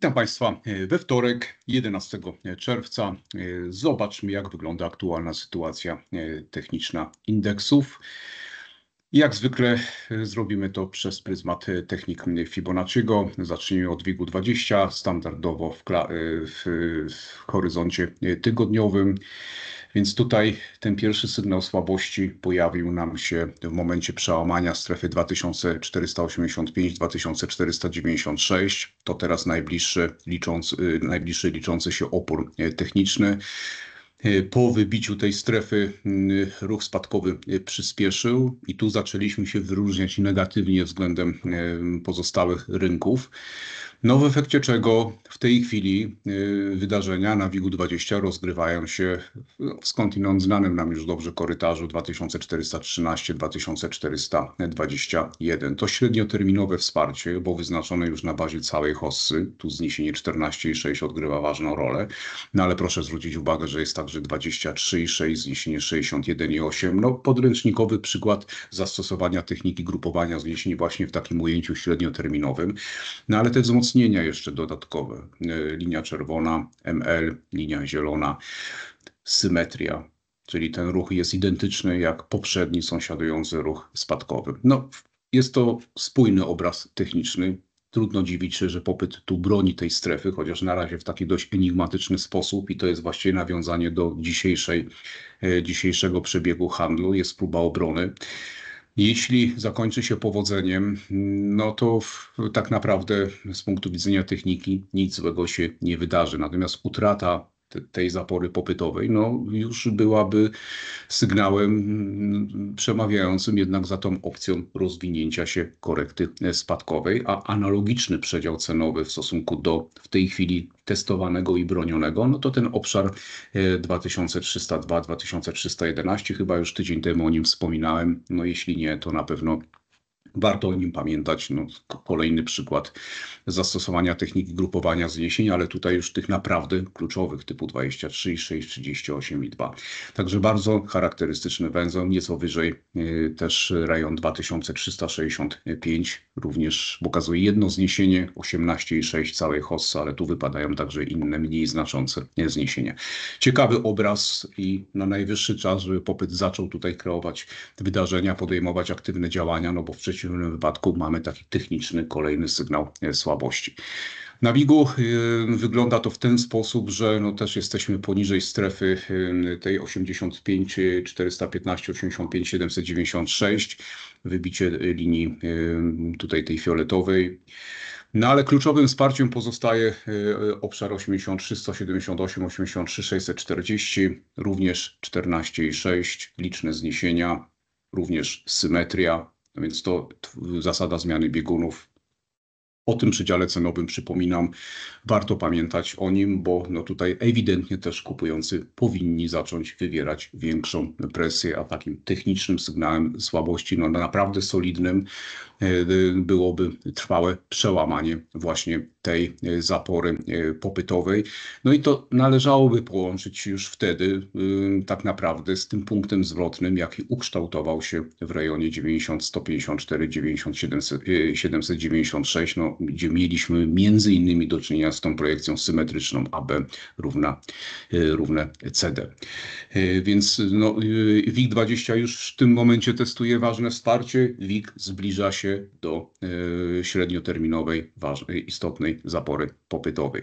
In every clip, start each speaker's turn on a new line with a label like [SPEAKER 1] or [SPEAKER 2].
[SPEAKER 1] Witam Państwa e, we wtorek, 11 e, czerwca. E, zobaczmy, jak wygląda aktualna sytuacja techniczna indeksów jak zwykle e, zrobimy to przez pryzmat e, technik Fibonacciego. Zacznijmy od wig 20, standardowo w, e, w, w horyzoncie tygodniowym. Więc tutaj ten pierwszy sygnał słabości pojawił nam się w momencie przełamania strefy 2485-2496. To teraz najbliższy licząc najbliższy liczący się opór techniczny. Y, po wybiciu tej strefy y, ruch spadkowy y, przyspieszył i tu zaczęliśmy się wyróżniać negatywnie względem pozostałych rynków. No w efekcie czego w tej chwili y, wydarzenia na WIG-20 rozgrywają się w skądinąd znanym nam już dobrze korytarzu 2413-2421. To średnioterminowe wsparcie, bo wyznaczone już na bazie całej hossy, tu zniesienie 14,6 odgrywa ważną rolę, no ale proszę zwrócić uwagę, że jest także 23,6, zniesienie 61,8. No podręcznikowy przykład zastosowania techniki grupowania zniesień właśnie w takim ujęciu średnioterminowym. No ale te wzmocnienia wzmocnienia jeszcze dodatkowe. E, linia czerwona, ML, linia zielona, symetria, czyli ten ruch jest identyczny jak poprzedni sąsiadujący ruch spadkowy. No, jest to spójny obraz techniczny. Trudno dziwić się, że popyt tu broni tej strefy, chociaż na razie w taki dość enigmatyczny sposób i to jest właściwie nawiązanie do dzisiejszej, e, dzisiejszego przebiegu handlu, jest próba obrony. Jeśli zakończy się powodzeniem, no to w, tak naprawdę z punktu widzenia techniki nic złego się nie wydarzy. Natomiast utrata tej zapory popytowej, no już byłaby sygnałem mm, przemawiającym jednak za tą opcją rozwinięcia się korekty e, spadkowej, a analogiczny przedział cenowy w stosunku do w tej chwili testowanego i bronionego, no to ten obszar 2302-2311, e, chyba już tydzień temu o nim wspominałem, no jeśli nie, to na pewno Warto o nim pamiętać. No, kolejny przykład zastosowania techniki grupowania zniesień, ale tutaj już tych naprawdę kluczowych typu 23, 6, 38 i 2. Także bardzo charakterystyczny węzeł, nieco wyżej y, też rejon 2365 również pokazuje jedno zniesienie, 18,6 całej hossy, ale tu wypadają także inne mniej znaczące zniesienia. Ciekawy obraz i na najwyższy czas, żeby popyt zaczął tutaj kreować wydarzenia, podejmować aktywne działania, no bo w przeciwieństwie przeciwnym wypadku mamy taki techniczny kolejny sygnał e, słabości. Na wig e, wygląda to w ten sposób, że no też jesteśmy poniżej strefy e, tej 85, 415, 85, 796, wybicie linii tutaj tej fioletowej. No ale kluczowym wsparciem pozostaje obszar 83, 178, 83, 640, również 14,6, liczne zniesienia, również symetria, więc to zasada zmiany biegunów o tym przedziale cenowym przypominam, warto pamiętać o nim, bo no tutaj ewidentnie też kupujący powinni zacząć wywierać większą presję, a takim technicznym sygnałem słabości, no naprawdę solidnym, e, byłoby trwałe przełamanie właśnie tej e, zapory e, popytowej. No i to należałoby połączyć już wtedy e, tak naprawdę z tym punktem zwrotnym, jaki ukształtował się w rejonie 90, 154, 796, no, gdzie mieliśmy między innymi do czynienia z tą projekcją symetryczną AB równa, równe CD. Więc no, WIG20 już w tym momencie testuje ważne wsparcie, WIG zbliża się do średnioterminowej, ważnej, istotnej zapory popytowej.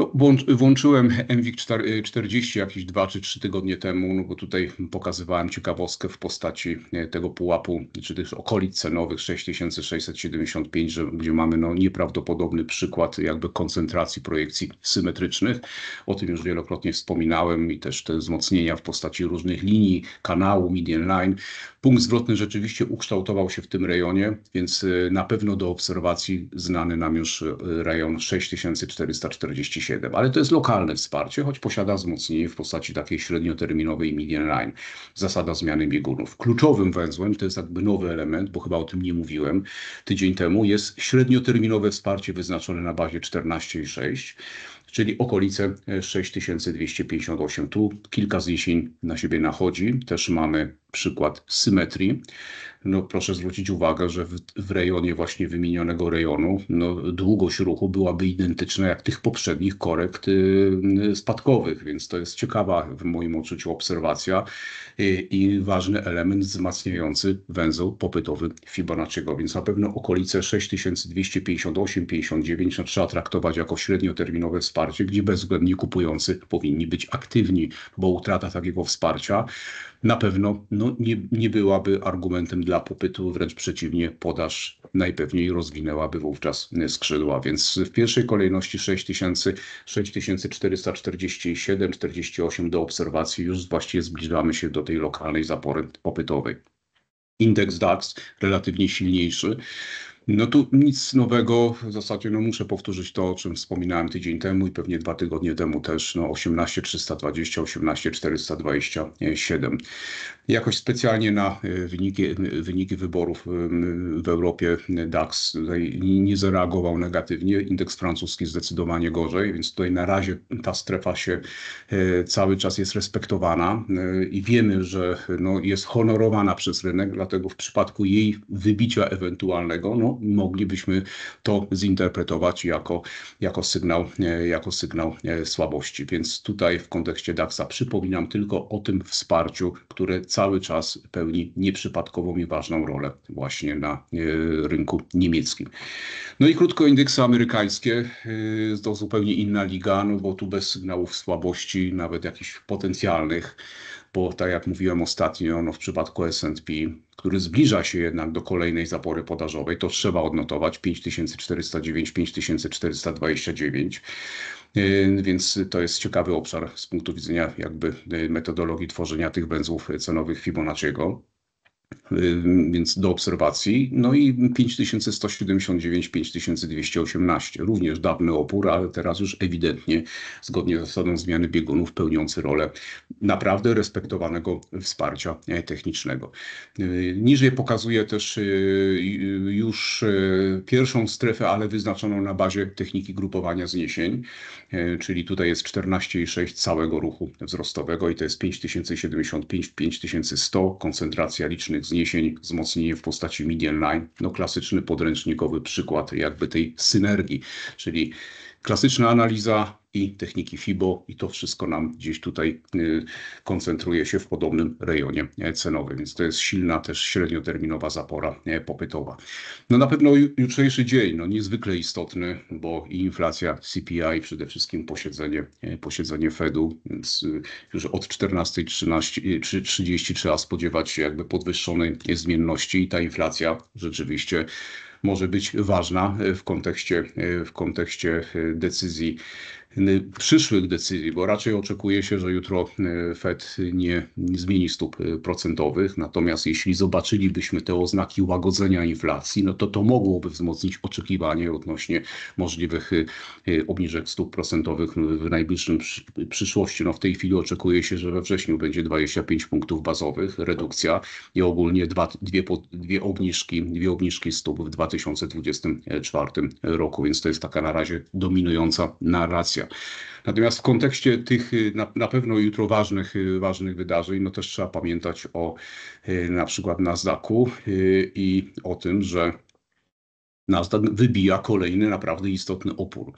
[SPEAKER 1] No, włączyłem MWIC 40 jakieś 2 czy 3 tygodnie temu, no bo tutaj pokazywałem ciekawostkę w postaci tego pułapu, czy tych okolic cenowych 6675, że, gdzie mamy no, nieprawdopodobny przykład jakby koncentracji projekcji symetrycznych. O tym już wielokrotnie wspominałem i też te wzmocnienia w postaci różnych linii, kanału, median line. Punkt zwrotny rzeczywiście ukształtował się w tym rejonie, więc y, na pewno do obserwacji znany nam już y, rejon 6447. 7, ale to jest lokalne wsparcie, choć posiada wzmocnienie w postaci takiej średnioterminowej median line, zasada zmiany biegunów. Kluczowym węzłem, to jest jakby nowy element, bo chyba o tym nie mówiłem tydzień temu, jest średnioterminowe wsparcie wyznaczone na bazie 14,6 czyli okolice 6258. E, tu kilka zniesień na siebie nachodzi. Też mamy przykład symetrii. No, proszę zwrócić uwagę, że w, w rejonie właśnie wymienionego rejonu no, długość ruchu byłaby identyczna jak tych poprzednich korekt y, y spadkowych, więc to jest ciekawa w moim odczuciu obserwacja y, i ważny element wzmacniający węzeł popytowy Fibonacciego, więc na pewno okolice 6258-59 no, trzeba traktować jako średnioterminowe spadki wsparcie, gdzie bezwzględnie kupujący powinni być aktywni, bo utrata takiego wsparcia na pewno no, nie, nie byłaby argumentem dla popytu, wręcz przeciwnie, podaż najpewniej rozwinęłaby wówczas skrzydła. Więc w pierwszej kolejności 6000, 6447, 48 do obserwacji już właściwie zbliżamy się do tej lokalnej zapory popytowej. Indeks DAX relatywnie silniejszy no tu nic nowego, w zasadzie no muszę powtórzyć to, o czym wspominałem tydzień temu i pewnie dwa tygodnie temu też, no 18320, 18427 jakoś specjalnie na e, wyniki, e, wyniki wyborów w Europie e, DAX nie zareagował negatywnie, indeks francuski zdecydowanie gorzej, więc tutaj na razie ta strefa się cały czas jest respektowana i wiemy, że no jest honorowana przez rynek, dlatego w przypadku jej wybicia ewentualnego no, moglibyśmy to zinterpretować jako, jako, sygnał, jako sygnał słabości. Więc tutaj w kontekście DAX-a przypominam tylko o tym wsparciu, które cały cały czas pełni nieprzypadkową i ważną rolę właśnie na e, rynku niemieckim. No i krótko indeksy amerykańskie, e, to zupełnie inna liga, no bo tu bez sygnałów słabości, nawet jakichś potencjalnych, bo tak jak mówiłem ostatnio, no w przypadku S&P, który zbliża się jednak do kolejnej zapory podażowej, to trzeba odnotować 5409, 5429. Y, więc to jest ciekawy obszar z punktu widzenia jakby y, metodologii tworzenia tych węzłów y, cenowych Fibonacciego więc do obserwacji. No i 5179, 5218, również dawny opór, ale teraz już ewidentnie zgodnie z zasadą zmiany biegunów pełniący rolę naprawdę respektowanego wsparcia e, technicznego. Yy, niżej pokazuje też yy, już yy, pierwszą strefę, ale wyznaczoną na bazie techniki grupowania zniesień, czyli tutaj jest 14,6 całego ruchu wzrostowego i to jest 5075, 5100, koncentracja licznych pewnych zniesień, wzmocnienie w postaci Median Line, no klasyczny podręcznikowy przykład jakby tej synergii, czyli klasyczna analiza i techniki FIBO i to wszystko nam gdzieś tutaj y, koncentruje się w podobnym rejonie e, cenowym, więc to jest silna też średnioterminowa zapora e, popytowa. No na pewno jutrzejszy dzień, no niezwykle istotny, bo i inflacja CPI, przede wszystkim posiedzenie, e, posiedzenie Fedu, więc y, już od 14.30 y, trzeba spodziewać się jakby podwyższonej zmienności i ta inflacja rzeczywiście może być ważna w kontekście, w kontekście e, decyzji Y, przyszłych decyzji, bo raczej oczekuje się, że jutro y, Fed nie, zmieni stóp y, procentowych. Natomiast jeśli zobaczylibyśmy te oznaki łagodzenia inflacji, no to to mogłoby wzmocnić oczekiwanie odnośnie możliwych obniżek stóp procentowych w najbliższym przyszłości. No w tej chwili oczekuje się, że we wrześniu będzie 25 punktów bazowych redukcja i ogólnie dwa, dwie, dwie, obniżki, dwie obniżki stóp w 2024 roku, więc to jest taka na razie dominująca narracja sytuacja. Natomiast w kontekście tych y, na, na, pewno jutro ważnych, y, ważnych wydarzeń, no też trzeba pamiętać o y, na przykład Nasdaqu i o tym, że Nasdaq wybija kolejny naprawdę istotny opór.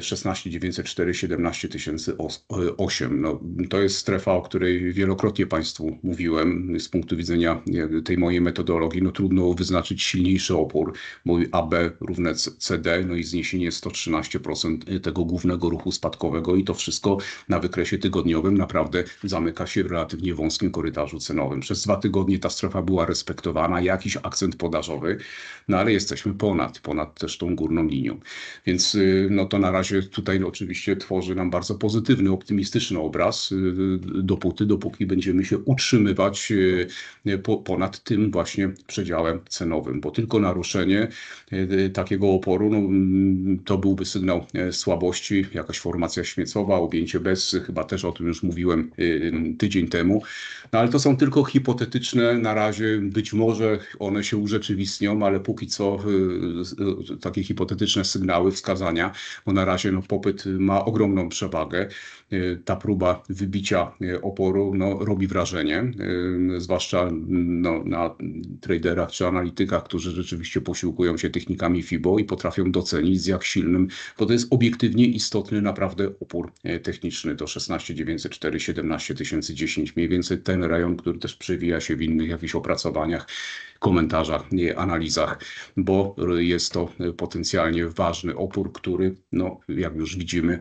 [SPEAKER 1] 16904, e, 17008. E, no, to jest strefa, o której wielokrotnie Państwu mówiłem. Z punktu widzenia tej mojej metodologii, no trudno wyznaczyć silniejszy opór. Mój AB równe CD, no i zniesienie 113% e, tego głównego ruchu spadkowego i to wszystko na wykresie tygodniowym naprawdę zamyka się w relatywnie wąskim korytarzu cenowym. Przez dwa tygodnie ta strefa była respektowana, jakiś akcent podażowy, no ale jesteśmy ponad, ponad też tą górną linią. Więc y, no to na razie tutaj no, oczywiście tworzy nam bardzo pozytywny, optymistyczny obraz, y, y, dopóty, dopóki będziemy się utrzymywać po, ponad tym właśnie przedziałem cenowym, bo tylko naruszenie takiego oporu no, mm, to byłby sygnał e, słabości, jakaś formacja śmiecowa, objęcie bez, chyba też o tym już mówiłem tydzień temu, no ale to są tylko hipotetyczne na razie, być może one się urzeczywistnią, ale póki co E, takie hipotetyczne sygnały, wskazania, bo na razie no, popyt ma ogromną przewagę. E, ta próba wybicia e, oporu no, robi wrażenie, zwłaszcza mm, no, na traderach czy analitykach, którzy rzeczywiście posiłkują się technikami FIBO i potrafią docenić z jak silnym, bo to jest obiektywnie istotny naprawdę opór techniczny do 16904, 17010, mniej więcej ten rejon, który też przewija się w innych jakichś opracowaniach komentarzach, nie analizach, bo jest to potencjalnie ważny opór, który, no, jak już widzimy,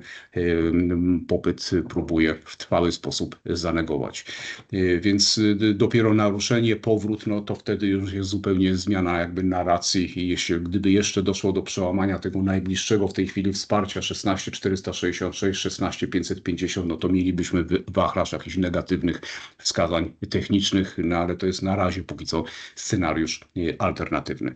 [SPEAKER 1] popyt próbuje w trwały sposób zanegować. E, więc e, dopiero naruszenie, powrót, no to wtedy już jest zupełnie zmiana jakby narracji. Jeśli, gdyby jeszcze doszło do przełamania tego najbliższego w tej chwili wsparcia 16466, 16550, no to mielibyśmy wachlarz jakichś negatywnych wskazań technicznych, no ale to jest na razie póki co scenariusz e, alternatywny.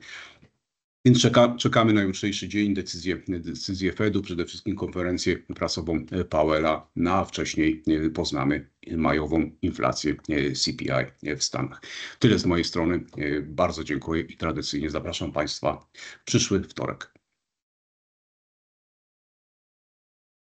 [SPEAKER 1] Więc czeka, czekamy na jutrzejszy dzień, decyzję, decyzję Fedu, przede wszystkim konferencję prasową e, Powella, na a wcześniej e, poznamy majową inflację e, CPI w Stanach. Tyle z mojej strony. Bardzo dziękuję i tradycyjnie zapraszam Państwa przyszły wtorek.